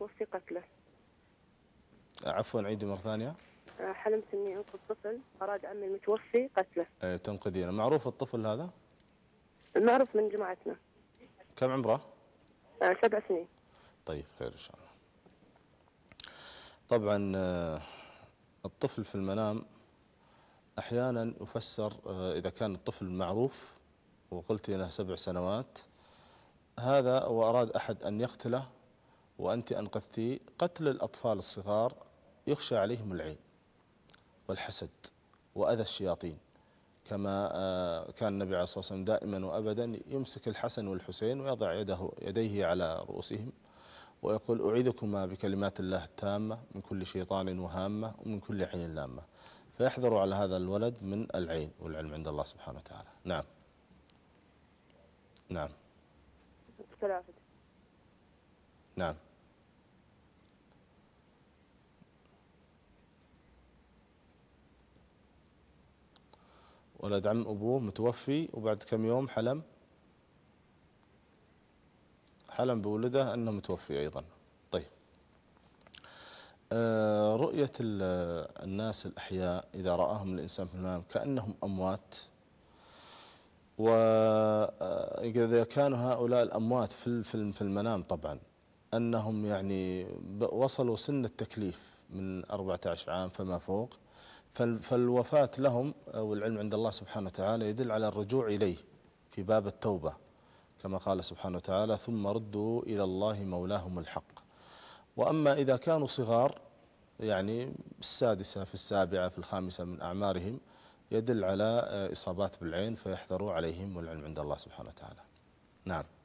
توثقت قتله. عفوا عيدي مره ثانيه آه، حلمت اني انقذ طفل اراد عمي المتوفي قتله ايه تنقذينه معروف الطفل هذا المعروف من جماعتنا كم عمره آه سبع سنين طيب خير ان شاء الله طبعا آه، الطفل في المنام احيانا يفسر آه، اذا كان الطفل معروف وقلت له سبع سنوات هذا واراد احد ان يقتله وأنت أنقذتي قتل الأطفال الصغار يخشى عليهم العين والحسد وأذى الشياطين كما آه، كان النبي عليه الصلاة والسلام دائما وأبدا يمسك الحسن والحسين ويضع يده يديه على رؤوسهم ويقول أعيذكما بكلمات الله التامة من كل شيطان وهامة ومن كل عين لامة فيحذروا على هذا الولد من العين والعلم عند الله سبحانه وتعالى نعم نعم نعم ولد عم أبوه متوفي وبعد كم يوم حلم حلم بولده أنه متوفي أيضا طيب آه، رؤية الناس الأحياء إذا رآهم الإنسان في المنام كأنهم أموات وإذا آه، كانوا هؤلاء الأموات في المنام طبعا أنهم يعني وصلوا سن التكليف من 14 عام فما فوق فالوفاة لهم والعلم عند الله سبحانه وتعالى يدل على الرجوع إليه في باب التوبة كما قال سبحانه وتعالى ثم ردوا إلى الله مولاهم الحق وأما إذا كانوا صغار يعني السادسة في السابعة في الخامسة من أعمارهم يدل على آه، إصابات بالعين فيحذروا عليهم والعلم عند الله سبحانه وتعالى نعم